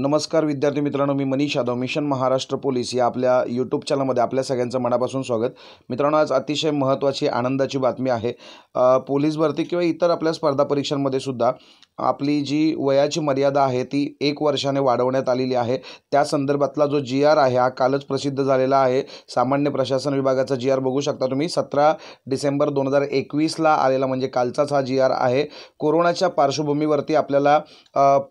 नमस्कार विद्यार्थी मित्रांनो मी मनीष यादव मिशन महाराष्ट्र पोलीस या आपल्या यूट्यूब चॅनलमध्ये आपल्या सगळ्यांचं मनापासून स्वागत मित्रांनो आज अतिशय महत्त्वाची आनंदाची बातमी आहे पोलीस भरती किंवा इतर आपल्या स्पर्धा परीक्षांमध्ये सुद्धा आपली जी वयाची मर्यादा आहे ती एक वर्षाने वाढवण्यात आलेली आहे त्या संदर्भातला जो जी आर आहे हा कालच प्रसिद्ध झालेला आहे सामान्य प्रशासन विभागाचा जी आर बघू शकता तुम्ही सतरा डिसेंबर दोन हजार एकवीसला आलेला म्हणजे कालचाच हा जी आर आहे कोरोनाच्या पार्श्वभूमीवरती आपल्याला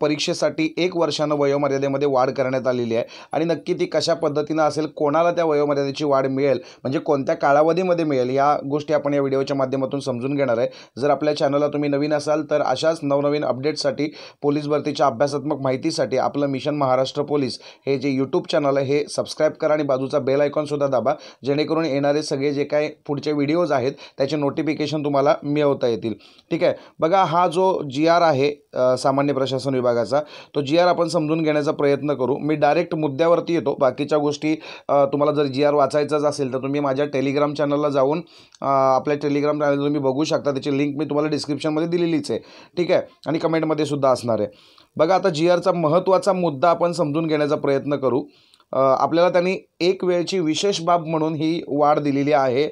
परीक्षेसाठी एक वर्षानं वयोमर्यादेमध्ये वाढ करण्यात आलेली आहे आणि नक्की ती कशा पद्धतीनं असेल कोणाला त्या वयोमर्यादेची वाढ मिळेल म्हणजे कोणत्या कालावधीमध्ये मिळेल या गोष्टी आपण या व्हिडिओच्या माध्यमातून समजून घेणार आहे जर आपल्या चॅनलला तुम्ही नवीन असाल तर अशाच नवनवीन अपडेट्ससाठी पोलीस भरतीच्या अभ्यासात्मक माहितीसाठी आपलं मिशन महाराष्ट्र पोलीस हे जे यूट्यूब चॅनल आहे हे सबस्क्राईब करा आणि बाजूचा बेल आयकॉनसुद्धा दाबा जेणेकरून येणारे सगळे जे काय पुढचे व्हिडिओज आहेत त्याचे नोटिफिकेशन तुम्हाला मिळवता येतील ठीक आहे बघा हा जो जी आर आहे सामान्य प्रशासन विभागाचा तो जी आर आपण समजून घेण्याचा प्रयत्न करू मी डायरेक्ट मुद्द्यावरती येतो बाकीच्या गोष्टी तुम्हाला जर जी आर वाचायचाच असेल तर तुम्ही माझ्या टेलिग्राम चॅनलला जाऊन आपल्या टेलिग्राम चॅनल तुम्ही बघू शकता त्याची लिंक मी तुम्हाला डिस्क्रिप्शनमध्ये दिलेलीच आहे ठीक आहे आणि कमेंटमध्ये सुद्धा असणार आहे बघा आता जी आरचा महत्त्वाचा मुद्दा आपण समजून घेण्याचा प्रयत्न करू आपल्याला त्यांनी एक वेळची विशेष बाब म्हणून ही वाढ दिलेली आहे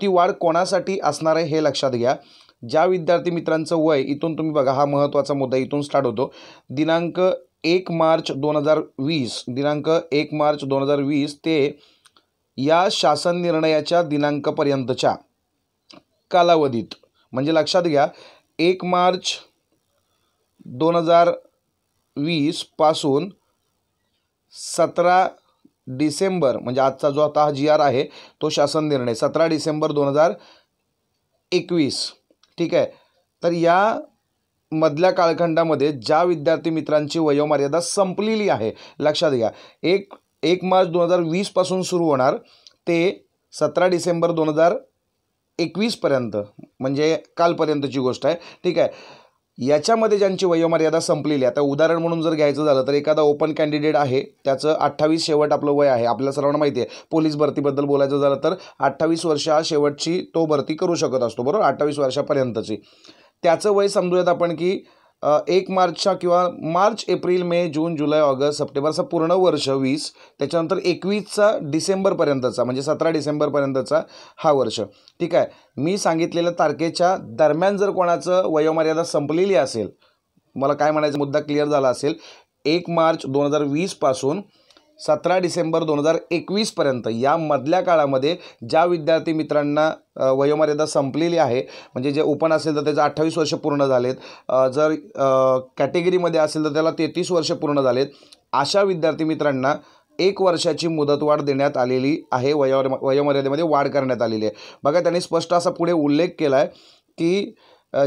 ती वाढ कोणासाठी असणार आहे हे लक्षात घ्या ज्या विद्यार्थी मित्रांचं वय इथून तुम्ही बघा हा महत्त्वाचा मुद्दा इथून स्टार्ट होतो दिनांक एक मार्च दोन हजार वीस दिनांक एक मार्च दोन हजार वीस ते या शासन निर्णयाच्या दिनांकपर्यंतच्या कालावधीत म्हणजे लक्षात घ्या एक मार्च दोन हजार वीसपासून सतरा डिसेंबर म्हणजे आजचा जो आता हा जी आर आहे तो शासन निर्णय सतरा डिसेंबर दोन हजार एकवीस ठीक आहे तर या मधल्या कालखंडामध्ये ज्या विद्यार्थी मित्रांची वयोमर्यादा संपलेली आहे लक्षात घ्या एक एक मार्च दोन हजार वीसपासून सुरू होणार ते सतरा डिसेंबर दोन हजार एकवीसपर्यंत म्हणजे कालपर्यंतची गोष्ट आहे ठीक आहे याच्यामध्ये ज्यांची वयोमर्यादा संपलेली आता उदाहरण म्हणून जर घ्यायचं झालं तर एखादा ओपन कॅन्डिडेट आहे त्याचं अठ्ठावीस शेवट आपलं वय आहे आपल्या सर्वांना माहिती आहे पोलीस भरतीबद्दल बोलायचं झालं तर अठ्ठावीस वर्ष शेवटची तो भरती करू शकत असतो बरोबर अठ्ठावीस वर्षापर्यंतची त्याचं वय समजूयात आपण की एक मार्चच्या किंवा March April May June July August सप्टेंबरचा पूर्ण वर्ष वीस त्याच्यानंतर एकवीसचा डिसेंबरपर्यंतचा म्हणजे सतरा डिसेंबरपर्यंतचा हा वर्ष ठीक आहे मी सांगितलेल्या तारखेच्या दरम्यान जर कोणाचं वयोमर्यादा संपलेली असेल मला काय म्हणायचा मुद्दा क्लिअर झाला असेल एक मार्च दोन हजार वीसपासून सतरा डिसेंबर दोन हजार एकवीसपर्यंत मधल्या काळामध्ये ज्या विद्यार्थी मित्रांना वयोमर्यादा संपलेली आहे म्हणजे जे ओपन असेल तर त्याचं अठ्ठावीस वर्ष पूर्ण झालेत जर कॅटेगरीमध्ये असेल तर त्याला तेहतीस वर्ष पूर्ण झालेत अशा विद्यार्थी मित्रांना एक वर्षाची मुदतवाढ देण्यात आलेली आहे वयो वयोमर्यादेमध्ये वाढ करण्यात आलेली आहे बघा त्यांनी स्पष्ट असा पुढे उल्लेख केला आहे की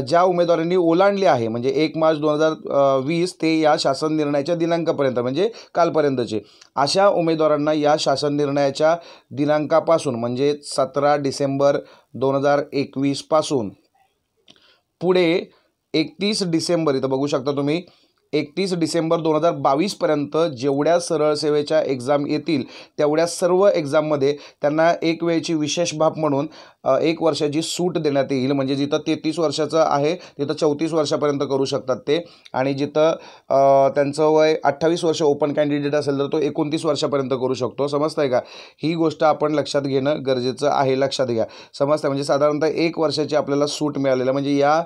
ज्या उमेदवारांनी ओलांडली आहे म्हणजे एक मार्च दोन हजार वीस ते या शासन निर्णयाच्या दिनांकापर्यंत म्हणजे कालपर्यंतचे अशा उमेदवारांना या शासन निर्णयाच्या दिनांकापासून म्हणजे सतरा डिसेंबर दोन हजार एकवीसपासून पुढे एकतीस डिसेंबर इथं बघू शकता तुम्ही एकतीस डिसेंबर दोन हजार बावीसपर्यंत जेवढ्या सरळ सेवेच्या एक्झाम येतील तेवढ्या सर्व एक्झाममध्ये त्यांना एक वेळची विशेष बाब म्हणून एक वर्षाची सूट देण्यात येईल म्हणजे जिथं तेहतीस वर्षाचं आहे तिथं चौतीस वर्षापर्यंत करू शकतात ते आणि जिथं त्यांचं वय अठ्ठावीस वर्ष ओपन कॅन्डिडेट असेल तर तो एकोणतीस वर्षापर्यंत करू शकतो आहे का ही गोष्ट आपण लक्षात घेणं गरजेचं आहे लक्षात घ्या समजतंय म्हणजे साधारणतः एक वर्षाची आपल्याला सूट मिळालेलं म्हणजे या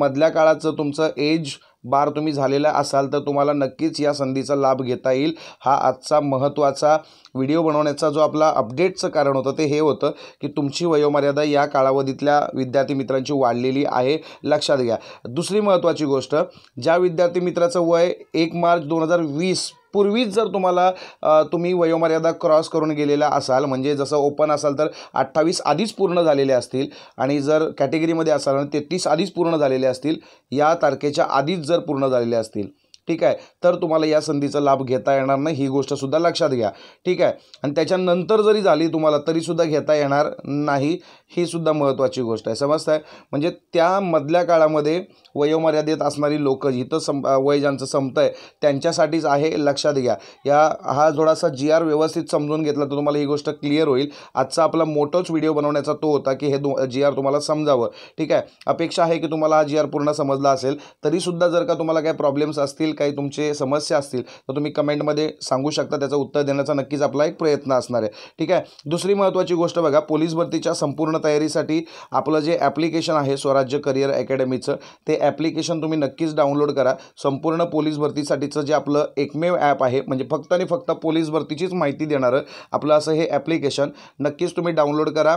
मधल्या काळाचं तुमचं एज बार तुम्ही झालेला असाल तर तुम्हाला नक्कीच या संधीचा लाभ घेता येईल हा आजचा महत्त्वाचा व्हिडिओ बनवण्याचा जो आपला अपडेटचं कारण होतं ते हे होतं की तुमची वयोमर्यादा या कालावधीतल्या विद्यार्थी मित्रांची वाढलेली आहे लक्षात घ्या दुसरी महत्त्वाची गोष्ट ज्या विद्यार्थी मित्राचं वय एक मार्च दोन हजार वीस पूर्वीच जर तुम्हाला तुम्ही वयोमर्यादा क्रॉस करून गेलेला असाल म्हणजे जसं ओपन असाल तर अठ्ठावीस आधीच पूर्ण झालेले असतील आणि जर कॅटेगरीमध्ये असाल तेहतीस आधीच पूर्ण झालेले असतील या तारखेच्या आधीच जर पूर्ण झालेले असतील ठीक आहे तर तुम्हाला या संधीचा लाभ घेता येणार नाही ही गोष्टसुद्धा लक्षात घ्या ठीक आहे आणि त्याच्यानंतर जरी झाली तुम्हाला तरीसुद्धा घेता येणार नाही ही सुद्धा महत्त्वाची गोष्ट आहे समजत आहे म्हणजे त्या मधल्या काळामध्ये वयोमर्यादेत असणारी लोकं जिथं सं वय ज्यांचं संपतं आहे त्यांच्यासाठीच आहे लक्षात घ्या या हा थोडासा जी आर व्यवस्थित समजून घेतला तर तुम्हाला ही गोष्ट क्लिअर होईल आजचा आपला मोठोच व्हिडिओ बनवण्याचा तो होता की हे दो जी आर तुम्हाला समजावं ठीक आहे अपेक्षा आहे की तुम्हाला हा जी आर पूर्ण समजला असेल तरीसुद्धा जर का तुम्हाला काही प्रॉब्लेम्स असतील काही तुमचे समस्या असतील तर तुम्ही कमेंटमध्ये सांगू शकता त्याचं उत्तर देण्याचा नक्कीच आपला एक प्रयत्न असणार आहे ठीक आहे दुसरी महत्त्वाची गोष्ट बघा पोलीस भरतीच्या संपूर्ण तयारीसाठी आपलं जे ॲप्लिकेशन आहे स्वराज्य करिअर अकॅडमीचं ते ॲप्लिकेशन तुम्ही नक्कीच डाउनलोड करा संपूर्ण पोलीस भरतीसाठीचं जे आपलं एकमेव ॲप आहे म्हणजे फक्त आणि फक्त पोलीस भरतीचीच माहिती देणारं आपलं असं हे ॲप्लिकेशन नक्कीच तुम्ही डाउनलोड करा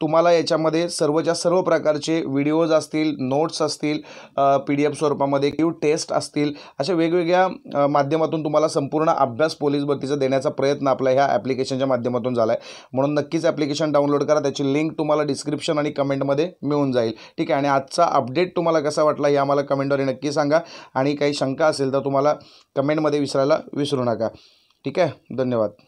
तुम्हाला याच्यामध्ये सर्वच्या सर्व प्रकारचे व्हिडिओज असतील नोट्स असतील पी डी एफ स्वरूपामध्ये किंवा टेस्ट असतील अशा वेगवेगळ्या माध्यमातून तुम्हाला संपूर्ण अभ्यास पोलीस भरतीचा देण्याचा प्रयत्न आपला ह्या ॲप्लिकेशनच्या माध्यमातून झाला आहे म्हणून नक्कीच ॲप्लिकेशन डाउनलोड करा त्याची लिंक तुम्हाला डिस्क्रिप्शन आणि कमेंटमध्ये मिळून जाईल ठीक आहे आणि आजचा अपडेट तुम्हाला कसा वाटला हे आम्हाला कमेंटद्वारे नक्की सांगा आणि काही शंका असेल तर तुम्हाला कमेंटमध्ये विसरायला विसरू नका ठीक आहे धन्यवाद